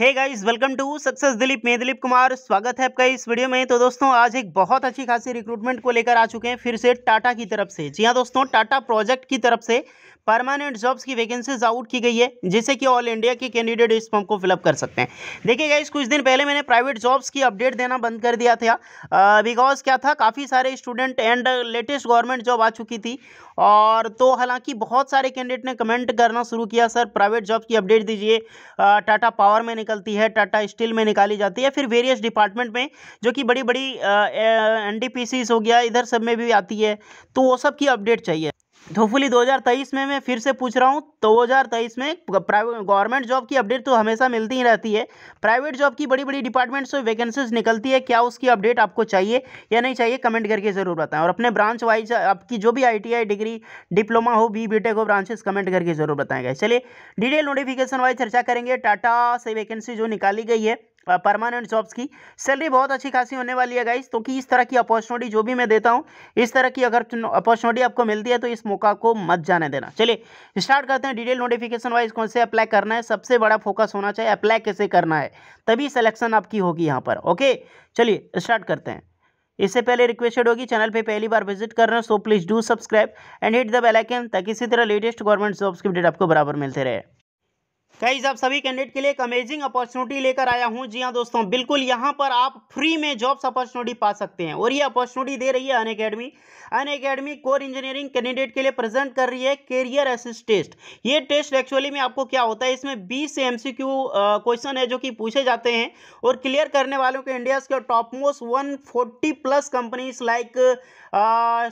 hey guys welcome to success Dilip मैं दिलीप कुमार स्वागत है आपका इस वीडियो में तो दोस्तों आज एक बहुत अच्छी खासी रिक्रूटमेंट को लेकर आ चुके हैं फिर से टाटा की तरफ से जी हाँ दोस्तों टाटा प्रोजेक्ट की तरफ से परमानेंट जॉब्स की वैकेंसीज आउट की गई है जिससे कि ऑल इंडिया के कैंडिडेट इस फॉर्म को फिलअप कर सकते हैं देखिए गाइस कुछ दिन पहले मैंने प्राइवेट जॉब्स की अपडेट देना बंद कर दिया था बिकॉज क्या था काफ़ी सारे student and latest government job आ चुकी थी और तो हालांकि बहुत सारे कैंडिडेट ने कमेंट करना शुरू किया सर प्राइवेट जॉब की अपडेट दीजिए टाटा पावर में निकलती है टाटा स्टील में निकाली जाती है फिर वेरियस डिपार्टमेंट में जो कि बड़ी बड़ी एन हो गया इधर सब में भी आती है तो वो सब की अपडेट चाहिए तो होपफुली 2023 में मैं फिर से पूछ रहा हूँ तो 2023 में प्राइवेट गवर्नमेंट जॉब की अपडेट तो हमेशा मिलती ही रहती है प्राइवेट जॉब की बड़ी बड़ी डिपार्टमेंट्स से वैकेंसीज निकलती है क्या उसकी अपडेट आपको चाहिए या नहीं चाहिए कमेंट करके ज़रूर बताएं और अपने ब्रांच वाइज आपकी जो भी आई डिग्री डिप्लोमा हो बी बी हो ब्रांचेस कमेंट करके ज़रूर बताएंगे चलिए डिटेल नोटिफिकेशन वाइज चर्चा करेंगे टाटा से वैकेंसी जो निकाली गई है परमानेंट जॉब्स की सैलरी बहुत अच्छी खासी होने वाली है गाइस तो कि इस तरह की अपॉर्चुनिटी जो भी मैं देता हूँ इस तरह की अगर अपॉर्चुनिटी आपको मिलती है तो इस मौका को मत जाने देना चलिए स्टार्ट करते हैं डिटेल नोटिफिकेशन वाइज कौन से अप्लाई करना है सबसे बड़ा फोकस होना चाहिए अप्लाई कैसे करना है तभी सलेक्शन आपकी होगी यहाँ पर ओके चलिए स्टार्ट करते हैं इससे पहले रिक्वेस्टेड होगी चैनल पे पहली बार विजिट कर रहे हो so please do subscribe and hit the bell icon ताकि इसी तरह लेटेस्ट गवर्नमेंट जॉब्स की अपडेट आपको बराबर मिलते रहे कई जब सभी कैंडिडेट के लिए एक अमेजिंग अपॉर्चुनिटी लेकर आया हूं जी हाँ दोस्तों बिल्कुल यहां पर आप फ्री में जॉब्स अपॉर्चुनिटी पा सकते हैं और ये अपॉर्चुनिटी दे रही है Unacademy Unacademy core engineering candidate के लिए प्रेजेंट कर रही है कैरियर एसिस्ट टेस्ट ये टेस्ट एक्चुअली में आपको क्या होता है इसमें बीस एम सी क्वेश्चन है जो कि पूछे जाते हैं और क्लियर करने वालों के इंडिया के top most one forty plus companies like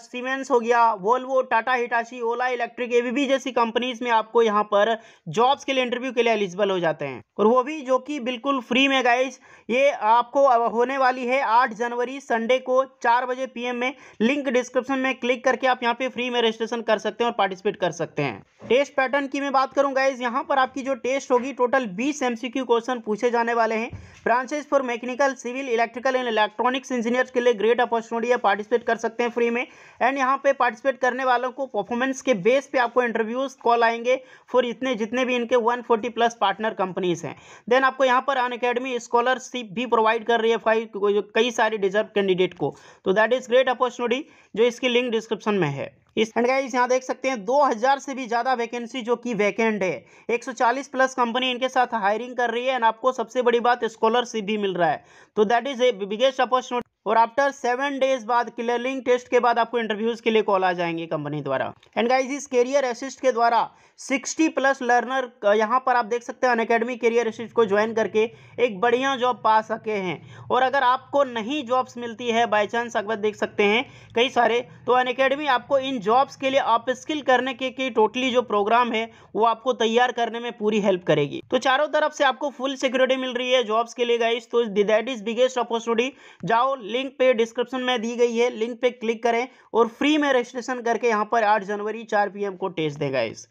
Siemens हो गया Volvo Tata Hitachi Ola electric ABB जैसी कंपनीज में आपको यहाँ पर जॉब्स के लिए इंटरव्यू इंटरव्यू के लिए एलिजिबल हो जाते हैं और वो भी जो कि बिल्कुल फ्री में गाइज ये आपको होने वाली है आठ जनवरी संडे को चार बजे पीएम में लिंक डिस्क्रिप्शन में क्लिक करके आप यहाँ पे फ्री में रजिस्ट्रेशन कर सकते हैं और पार्टिसिपेट कर सकते हैं टेस्ट पैटर्न की मैं बात करूँ गाइज यहाँ पर आपकी जो टेस्ट होगी टोटल बीस एम क्वेश्चन पूछे जाने वाले हैं branches for mechanical civil electrical and electronics engineers के लिए ग्रेट अपॉर्चुनिटी है पार्टिसिपेट कर सकते हैं फ्री में एंड यहाँ पे पार्टिसिपेट करने वालों को परफॉर्मेंस के बेस पे आपको इंटरव्यूज कॉल आएंगे फॉर इतने जितने भी इनके one forty plus partner companies हैं देन आपको यहाँ पर अन अकेडमी स्कॉलरशिप भी प्रोवाइड कर रही है फाइव कई सारे डिजर्व कैंडिडेट को तो दैट इज ग्रेट अपॉर्चुनिटी जो इसकी लिंक डिस्क्रिप्शन में है इस एंड गाइस यहाँ देख सकते हैं 2000 से भी ज़्यादा वैकेंसी जो कि वैकेंट है 140 प्लस कंपनी इनके साथ हायरिंग कर रही है एंड आपको सबसे बड़ी बात स्कॉलरशिप भी मिल रहा है तो that is a biggest opportunity और आफ्टर सेवन डेज बाद क्लियरिंग टेस्ट के बाद आपको इंटरव्यूज के लिए कॉल आ जाएंगे कंपनी द्वारा एंड गाइज इस कैरियर असिस्ट के द्वारा 60 प्लस लर्नर यहाँ पर आप देख सकते हैं अनकेडमी कैरियर असिस्ट को ज्वाइन करके एक बढ़िया जॉब पा सके हैं और अगर आपको नहीं जॉब्स मिलती है बाई चांस अगर देख सकते हैं कई सारे तो अनकेडमी आपको इन जॉब्स के लिए आप स्किल करने के, के टोटली जो प्रोग्राम है वो आपको तैयार करने में पूरी हेल्प करेगी तो चारों तरफ से आपको फुल सिक्योरिटी मिल रही है जॉब्स के लिए गाइज तो दैट इज बिगेस्ट अपॉर्चुनिटी जाओ लिंक पे डिस्क्रिप्शन में दी गई है लिंक पे क्लिक करें और फ्री में रजिस्ट्रेशन करके यहाँ पर आठ जनवरी चार पी को टेस्ट देगा इस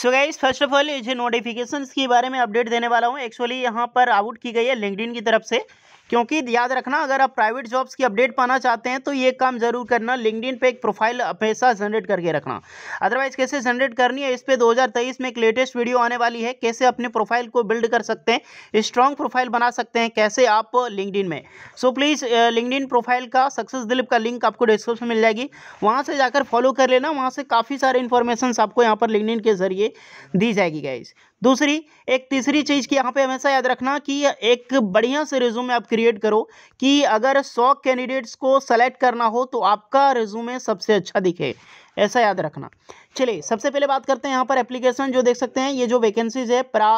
so guys first of all ये नोटिफिकेशन के बारे में अपडेट देने वाला हूँ एक्चुअली यहाँ पर आउट की गई है लिंकड की तरफ से क्योंकि याद रखना अगर आप प्राइवेट जॉब्स की अपडेट पाना चाहते हैं तो ये काम जरूर करना लिंकडिन पे एक प्रोफाइल हमेशा जनरेट करके रखना अदरवाइज कैसे जनरेट करनी है इस पर 2023 में एक लेटेस्ट वीडियो आने वाली है कैसे अपने प्रोफाइल को बिल्ड कर सकते हैं स्ट्रॉन्ग प्रोफाइल बना सकते हैं कैसे आप लिंकडिन में सो प्लीज़ लिंकडिन प्रोफाइल का सक्सेस दिलीप का लिंक आपको डिस्क्रिप्शन मिल जाएगी वहाँ से जाकर फॉलो कर लेना वहाँ से काफ़ी सारे इन्फॉर्मेशन आपको यहाँ पर लिंकडिन के जरिए दी जाएगी गाइज दूसरी एक तीसरी चीज़ की यहाँ पे हमेशा याद रखना कि एक बढ़िया से रिज्यूमे आप क्रिएट करो कि अगर सौ कैंडिडेट्स को सेलेक्ट करना हो तो आपका रिज्यूमे सबसे अच्छा दिखे ऐसा याद रखना चलिए सबसे पहले बात करते हैं यहाँ पर एप्लीकेशन जो देख सकते हैं ये जो वैकेंसीज है परा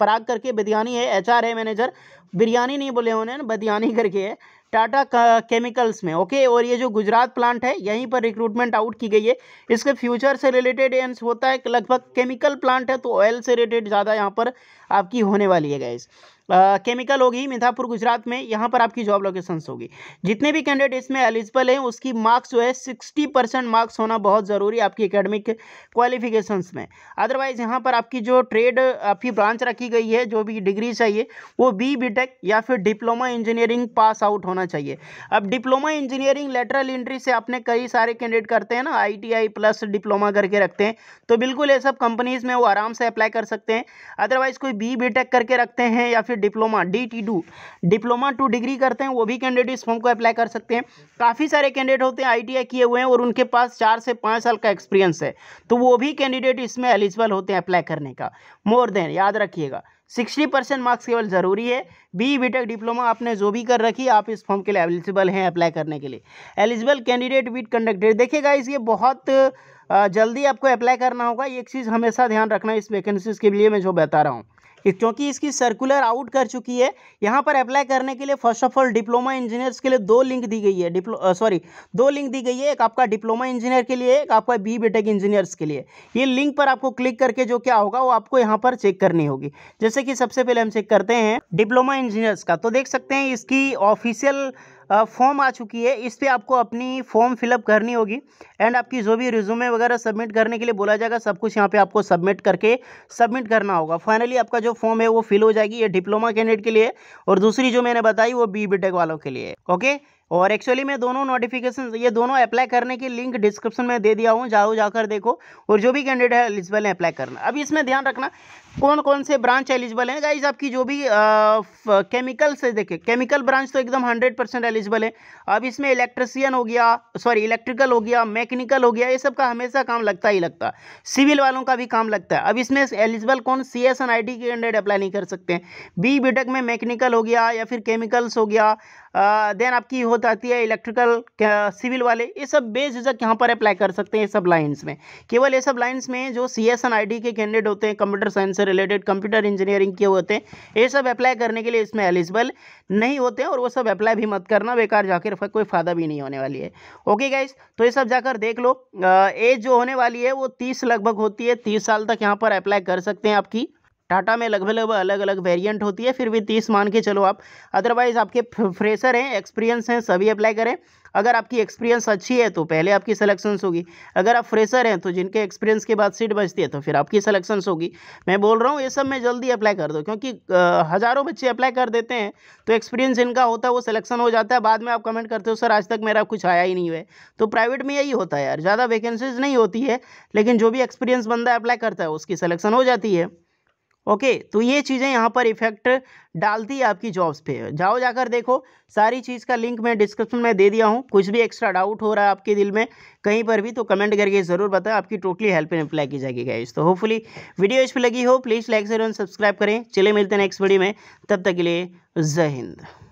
पराग करके बिरयानी है एचआर है मैनेजर बिरयानी नहीं बोले उन्होंने बिरयानी करके है टाटा केमिकल्स में ओके और ये जो गुजरात प्लांट है यहीं पर रिक्रूटमेंट आउट की गई है इसके फ्यूचर से रिलेटेड एंस होता है लगभग केमिकल प्लांट है तो ऑयल से रिलेटेड ज़्यादा यहाँ पर आपकी होने वाली है गैस केमिकल होगी मिथापुर गुजरात में यहाँ पर आपकी जॉब लोकेशंस होगी जितने भी कैंडिडेट इसमें एलिजिबल हैं उसकी मार्क्स जो है सिक्सटी परसेंट मार्क्स होना बहुत ज़रूरी है आपकी एकेडमिक क्वालिफिकेशंस में अदरवाइज़ यहाँ पर आपकी जो ट्रेड आपकी ब्रांच रखी गई है जो भी डिग्री चाहिए वो बी बी या फिर डिप्लोमा इंजीनियरिंग पास आउट होना चाहिए अब डिप्लोमा इंजीनियरिंग लेटरल इंट्री से अपने कई सारे कैंडिडेट करते हैं ना आई प्लस डिप्लोमा करके रखते हैं तो बिल्कुल ये सब कंपनीज़ में वो आराम से अप्लाई कर सकते हैं अदरवाइज़ कोई बी बी करके रखते हैं या फिर diploma D T to diploma to degree करते हैं वो भी कैंडिडेट इस फॉर्म को अप्लाई कर सकते हैं काफ़ी सारे कैंडिडेट होते हैं आई किए हुए हैं और उनके पास चार से पाँच साल का एक्सपीरियंस है तो वो भी कैंडिडेट इसमें एलिजिबल होते हैं अप्लाई करने का मोर देन याद रखिएगा सिक्सटी परसेंट मार्क्स केवल ज़रूरी है बी बीटेक डिप्लोमा आपने जो भी कर रखी आप इस फॉर्म के लिए एलिजिबल हैं अप्लाई करने के लिए एलिजिबल कैंडिडेट विद कंडक्टेड देखिएगा ये बहुत जल्दी आपको अप्लाई करना होगा एक चीज़ हमेशा ध्यान रखना इस वैकेंसीज़ के लिए मैं जो बता रहा हूँ क्योंकि इसकी सर्कुलर आउट कर चुकी है यहाँ पर अप्लाई करने के लिए first of all diploma engineers के लिए दो लिंक दी गई है डिप्लो सॉरी दो लिंक दी गई है एक आपका डिप्लोमा इंजीनियर के लिए एक आपका बी बेटेक इंजीनियर्स के लिए ये लिंक पर आपको क्लिक करके जो क्या होगा वो आपको यहाँ पर चेक करनी होगी जैसे कि सबसे पहले हम चेक करते हैं डिप्लोमा इंजीनियर्स का तो देख सकते हैं इसकी ऑफिशियल फॉर्म आ चुकी है इस पर आपको अपनी फॉर्म फिलअप करनी होगी एंड आपकी जो भी रिज्यूमे वगैरह सबमिट करने के लिए बोला जाएगा सब कुछ यहाँ पे आपको सबमिट करके सबमिट करना होगा फाइनली आपका जो फॉर्म है वो फिल हो जाएगी ये डिप्लोमा कैंडिडेट के लिए और दूसरी जो मैंने बताई वो बी बी वालों के लिए ओके और एक्चुअली मैं दोनों नोटिफिकेशन ये दोनों अप्लाई करने की लिंक डिस्क्रिप्शन में दे दिया हूँ जाओ जाकर देखो और जो भी कैंडिडेट है एलिजिबल है अप्लाई करना अब इसमें ध्यान रखना कौन कौन से ब्रांच एलिजिबल हैं गाइज आपकी जो भी केमिकल से देखिए केमिकल ब्रांच तो एकदम हंड्रेड परसेंट एलिजिबल है अब इसमें इलेक्ट्रिसियन हो गया सॉरी इलेक्ट्रिकल हो गया मैकेनिकल हो गया ये सब का हमेशा काम लगता ही लगता है सिविल वालों का भी काम लगता है अब इसमें एलिजिबल कौन C S and I T के कैंडिडेट अप्लाई नहीं कर सकते हैं बी बीटेक में मैकेनिकल हो गया या फिर केमिकल्स हो गया देन आपकी हो जाती है इलेक्ट्रिकल सिविल वाले ये सब बेझिझक यहाँ पर अप्लाई कर सकते हैं ये सब लाइन्स में केवल ये सब लाइन्स में जो C S and I T के कैंडिडेट होते हैं कंप्यूटर साइंस से रिलेटेड कंप्यूटर इंजीनियरिंग के होते हैं ये सब अप्लाई करने के लिए इसमें एलिजिबल नहीं होते और वो सब अप्लाई भी मत करना बेकार जाकर कोई फ़ायदा भी नहीं होने वाली है ओके गाइज तो ये सब जाकर देख लो एज जो होने वाली है वो तीस लगभग होती है तीस साल तक यहाँ पर अप्लाई कर सकते हैं आपकी टाटा में लगभग लगभग अलग अलग वेरियंट होती है फिर भी तीस मान के चलो आप अदरवाइज़ आपके फ्रेशर हैं एक्सपीरियंस हैं सभी अप्लाई करें अगर आपकी एक्सपीरियंस अच्छी है तो पहले आपकी सलेक्शंस होगी अगर आप फ्रेशर हैं तो जिनके एक्सपीरियंस के बाद सीट बचती है तो फिर आपकी सलेक्शंस होगी मैं बोल रहा हूँ ये सब में जल्दी अप्लाई कर दो क्योंकि हज़ारों बच्चे अप्लाई कर देते हैं तो एक्सपीरियंस जिनका होता है वो सिलेक्शन हो जाता है बाद में आप कमेंट करते हो सर आज तक मेरा कुछ आया ही नहीं हुआ है तो प्राइवेट में यही होता है यार ज़्यादा वैकेंसीज नहीं होती है लेकिन जो भी एक्सपीरियंस बंदा अप्लाई करता है उसकी सलेक्शन हो जाती है ओके तो ये चीज़ें यहाँ पर इफेक्ट डालती है आपकी जॉब्स पे जाओ जाकर देखो सारी चीज़ का लिंक मैं डिस्क्रिप्शन में दे दिया हूँ कुछ भी एक्स्ट्रा डाउट हो रहा है आपके दिल में कहीं पर भी तो कमेंट करके ज़रूर बताएं आपकी टोटली हेल्प एंड अप्लाई की जाएगी गाइज तो होपफुली वीडियो इस पर लगी हो please like share and subscribe करें चले मिलते हैं नेक्स्ट वीडियो में तब तक के लिए जय हिंद